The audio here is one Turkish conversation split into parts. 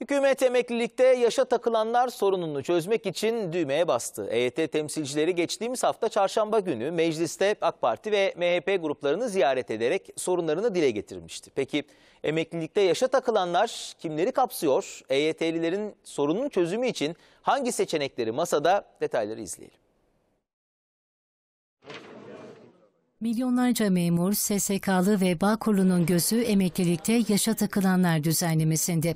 Hükümet emeklilikte yaşa takılanlar sorununu çözmek için düğmeye bastı. EYT temsilcileri geçtiğimiz hafta çarşamba günü mecliste AK Parti ve MHP gruplarını ziyaret ederek sorunlarını dile getirmişti. Peki emeklilikte yaşa takılanlar kimleri kapsıyor? EYT'lilerin sorunun çözümü için hangi seçenekleri masada detayları izleyelim. Milyonlarca memur, SSK'lı ve Bağkurlu'nun gözü emeklilikte yaşa takılanlar düzenlemesinde.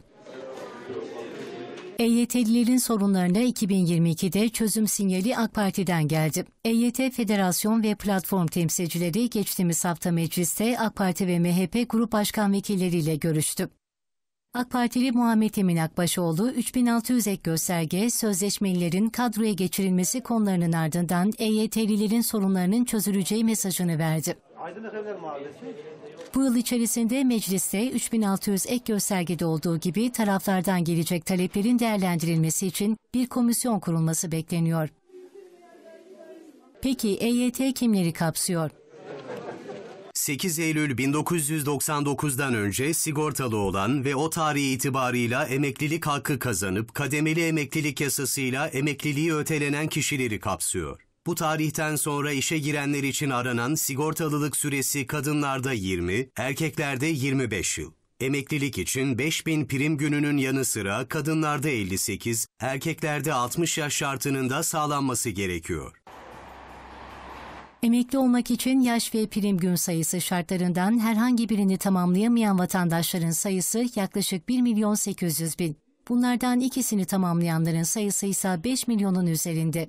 EYT'lilerin sorunlarına 2022'de çözüm sinyali AK Parti'den geldi. EYT Federasyon ve Platform temsilcileri geçtiğimiz hafta mecliste AK Parti ve MHP Grup Başkan Vekilleriyle görüştü. AK Partili Muhammed Emin Akbaşoğlu, 3600 ek gösterge, sözleşmelilerin kadroya geçirilmesi konularının ardından EYT'lilerin sorunlarının çözüleceği mesajını verdi. Aydınlık Evler Mahallesi bu yıl içerisinde mecliste 3600 ek göstergede olduğu gibi taraflardan gelecek taleplerin değerlendirilmesi için bir komisyon kurulması bekleniyor. Peki EYT kimleri kapsıyor? 8 Eylül 1999'dan önce sigortalı olan ve o tarihi itibarıyla emeklilik hakkı kazanıp kademeli emeklilik yasasıyla emekliliği ötelenen kişileri kapsıyor. Bu tarihten sonra işe girenler için aranan sigortalılık süresi kadınlarda 20, erkeklerde 25 yıl. Emeklilik için 5000 prim gününün yanı sıra kadınlarda 58, erkeklerde 60 yaş şartının da sağlanması gerekiyor. Emekli olmak için yaş ve prim gün sayısı şartlarından herhangi birini tamamlayamayan vatandaşların sayısı yaklaşık 1 milyon 800 bin. Bunlardan ikisini tamamlayanların sayısı ise 5 milyonun üzerinde.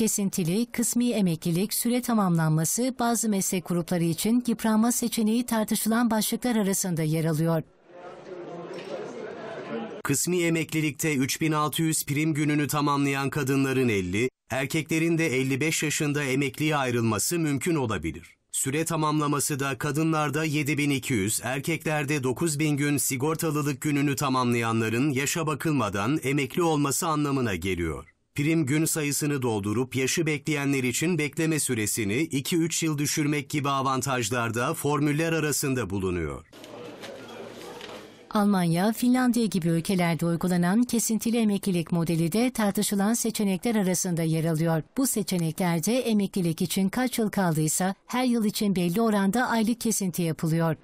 Kesintili, kısmi emeklilik, süre tamamlanması bazı meslek grupları için yıpranma seçeneği tartışılan başlıklar arasında yer alıyor. Kısmi emeklilikte 3600 prim gününü tamamlayan kadınların 50, erkeklerin de 55 yaşında emekliye ayrılması mümkün olabilir. Süre tamamlaması da kadınlarda 7200, erkeklerde 9000 gün sigortalılık gününü tamamlayanların yaşa bakılmadan emekli olması anlamına geliyor prim gün sayısını doldurup yaşı bekleyenler için bekleme süresini 2-3 yıl düşürmek gibi avantajlarda formüller arasında bulunuyor. Almanya, Finlandiya gibi ülkelerde uygulanan kesintili emeklilik modeli de tartışılan seçenekler arasında yer alıyor. Bu seçeneklerde emeklilik için kaç yıl kaldıysa her yıl için belli oranda aylık kesinti yapılıyor.